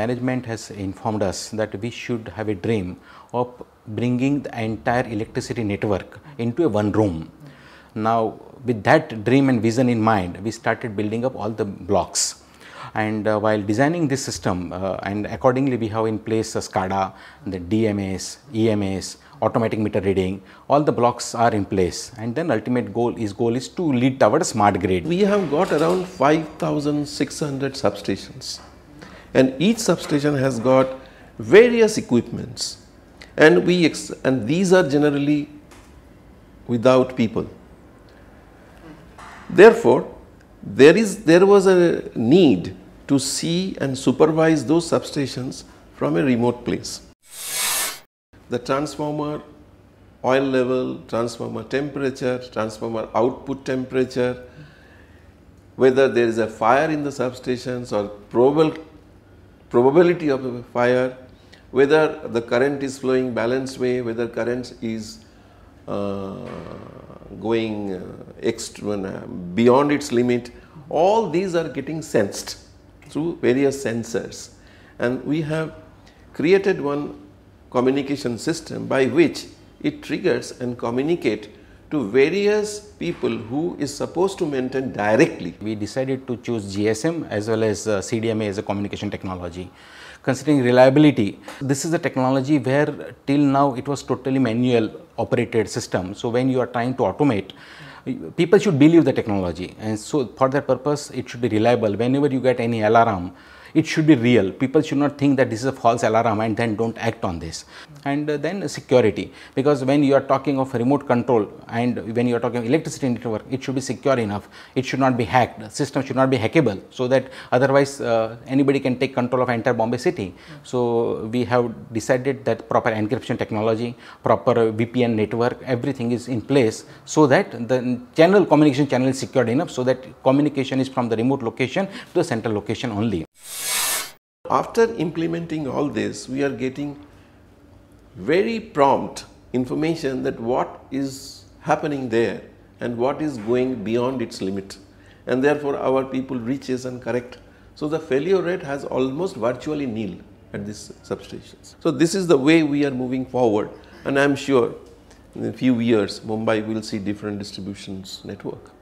management has informed us that we should have a dream of bringing the entire electricity network into a one room. Now, with that dream and vision in mind, we started building up all the blocks. And uh, while designing this system, uh, and accordingly, we have in place a SCADA, the DMS, EMS, automatic meter reading, all the blocks are in place. And then ultimate goal is goal is to lead towards smart grid. We have got around 5,600 substations and each substation has got various equipments and we and these are generally without people. Therefore, there is there was a need to see and supervise those substations from a remote place. The transformer oil level, transformer temperature, transformer output temperature, whether there is a fire in the substations or probable probability of fire, whether the current is flowing balanced way, whether current is uh, going uh, extra, uh, beyond its limit, all these are getting sensed through various sensors. And we have created one communication system by which it triggers and communicate to various people who is supposed to maintain directly. We decided to choose GSM as well as uh, CDMA as a communication technology. Considering reliability, this is a technology where till now it was totally manual operated system. So when you are trying to automate, people should believe the technology and so for that purpose it should be reliable. Whenever you get any alarm, it should be real. People should not think that this is a false alarm and then don't act on this. And uh, then security, because when you are talking of remote control and when you are talking electricity network, it should be secure enough. It should not be hacked. system should not be hackable so that otherwise uh, anybody can take control of entire Bombay city. So, we have decided that proper encryption technology, proper VPN network, everything is in place so that the channel communication channel is secured enough so that communication is from the remote location to the central location only. After implementing all this, we are getting very prompt information that what is happening there and what is going beyond its limit and therefore our people reaches and correct. So the failure rate has almost virtually nil at these substations. So this is the way we are moving forward and I am sure in a few years Mumbai will see different distributions network.